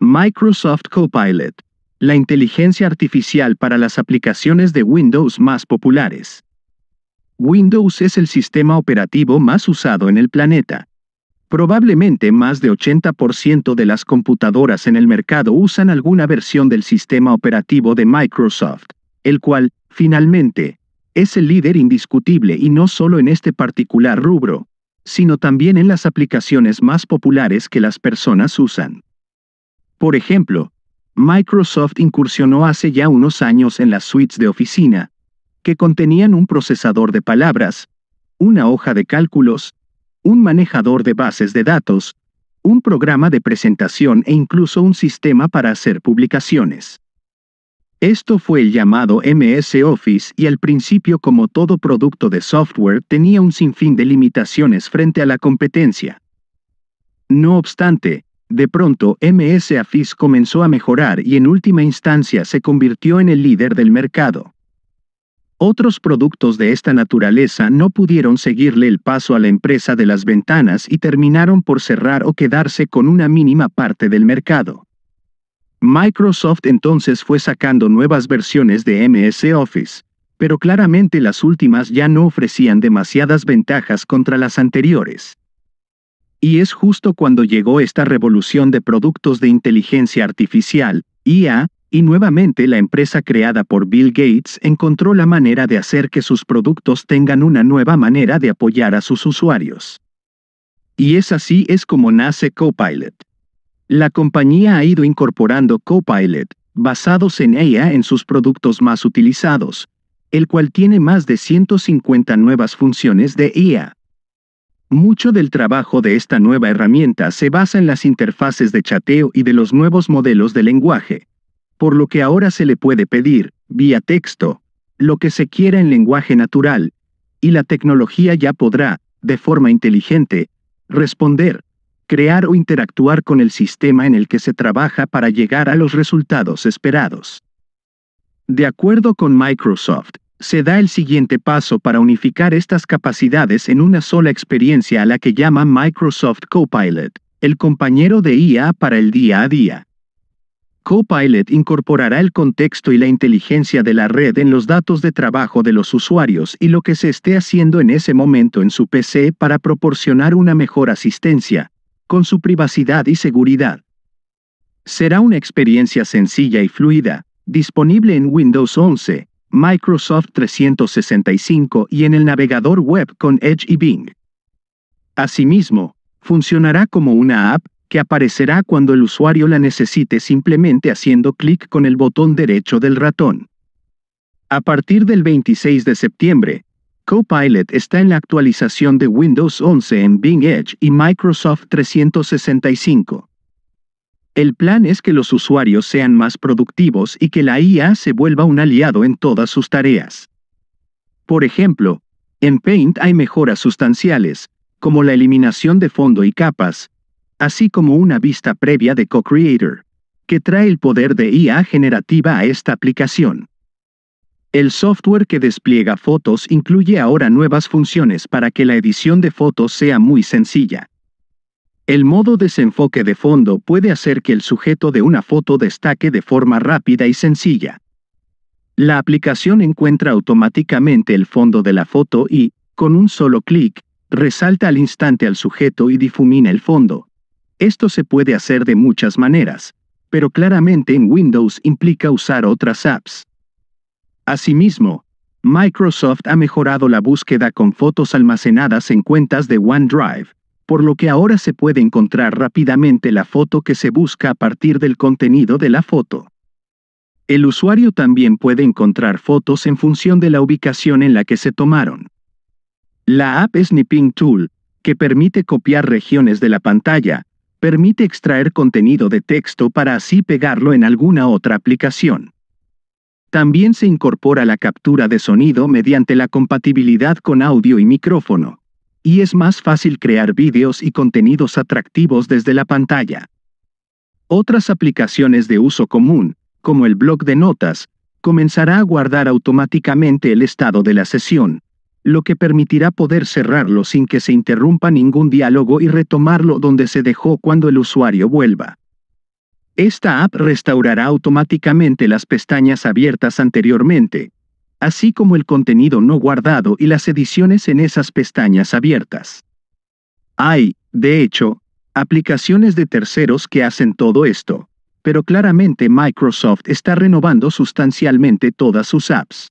Microsoft Copilot, la inteligencia artificial para las aplicaciones de Windows más populares. Windows es el sistema operativo más usado en el planeta. Probablemente más de 80% de las computadoras en el mercado usan alguna versión del sistema operativo de Microsoft, el cual, finalmente, es el líder indiscutible y no solo en este particular rubro, sino también en las aplicaciones más populares que las personas usan. Por ejemplo, Microsoft incursionó hace ya unos años en las suites de oficina, que contenían un procesador de palabras, una hoja de cálculos, un manejador de bases de datos, un programa de presentación e incluso un sistema para hacer publicaciones. Esto fue el llamado MS Office y al principio como todo producto de software tenía un sinfín de limitaciones frente a la competencia. No obstante, de pronto, MS Office comenzó a mejorar y en última instancia se convirtió en el líder del mercado. Otros productos de esta naturaleza no pudieron seguirle el paso a la empresa de las ventanas y terminaron por cerrar o quedarse con una mínima parte del mercado. Microsoft entonces fue sacando nuevas versiones de MS Office, pero claramente las últimas ya no ofrecían demasiadas ventajas contra las anteriores y es justo cuando llegó esta revolución de productos de inteligencia artificial, IA, y nuevamente la empresa creada por Bill Gates encontró la manera de hacer que sus productos tengan una nueva manera de apoyar a sus usuarios. Y es así es como nace Copilot. La compañía ha ido incorporando Copilot, basados en IA en sus productos más utilizados, el cual tiene más de 150 nuevas funciones de IA mucho del trabajo de esta nueva herramienta se basa en las interfaces de chateo y de los nuevos modelos de lenguaje, por lo que ahora se le puede pedir, vía texto, lo que se quiera en lenguaje natural, y la tecnología ya podrá, de forma inteligente, responder, crear o interactuar con el sistema en el que se trabaja para llegar a los resultados esperados. De acuerdo con Microsoft, se da el siguiente paso para unificar estas capacidades en una sola experiencia a la que llama Microsoft Copilot, el compañero de IA para el día a día. Copilot incorporará el contexto y la inteligencia de la red en los datos de trabajo de los usuarios y lo que se esté haciendo en ese momento en su PC para proporcionar una mejor asistencia, con su privacidad y seguridad. Será una experiencia sencilla y fluida, disponible en Windows 11, Microsoft 365 y en el navegador web con Edge y Bing. Asimismo, funcionará como una app que aparecerá cuando el usuario la necesite simplemente haciendo clic con el botón derecho del ratón. A partir del 26 de septiembre, Copilot está en la actualización de Windows 11 en Bing Edge y Microsoft 365. El plan es que los usuarios sean más productivos y que la IA se vuelva un aliado en todas sus tareas. Por ejemplo, en Paint hay mejoras sustanciales, como la eliminación de fondo y capas, así como una vista previa de Co-Creator, que trae el poder de IA generativa a esta aplicación. El software que despliega fotos incluye ahora nuevas funciones para que la edición de fotos sea muy sencilla. El modo desenfoque de fondo puede hacer que el sujeto de una foto destaque de forma rápida y sencilla. La aplicación encuentra automáticamente el fondo de la foto y, con un solo clic, resalta al instante al sujeto y difumina el fondo. Esto se puede hacer de muchas maneras, pero claramente en Windows implica usar otras apps. Asimismo, Microsoft ha mejorado la búsqueda con fotos almacenadas en cuentas de OneDrive por lo que ahora se puede encontrar rápidamente la foto que se busca a partir del contenido de la foto. El usuario también puede encontrar fotos en función de la ubicación en la que se tomaron. La app Snipping Tool, que permite copiar regiones de la pantalla, permite extraer contenido de texto para así pegarlo en alguna otra aplicación. También se incorpora la captura de sonido mediante la compatibilidad con audio y micrófono, y es más fácil crear vídeos y contenidos atractivos desde la pantalla. Otras aplicaciones de uso común, como el blog de notas, comenzará a guardar automáticamente el estado de la sesión, lo que permitirá poder cerrarlo sin que se interrumpa ningún diálogo y retomarlo donde se dejó cuando el usuario vuelva. Esta app restaurará automáticamente las pestañas abiertas anteriormente, así como el contenido no guardado y las ediciones en esas pestañas abiertas. Hay, de hecho, aplicaciones de terceros que hacen todo esto, pero claramente Microsoft está renovando sustancialmente todas sus apps.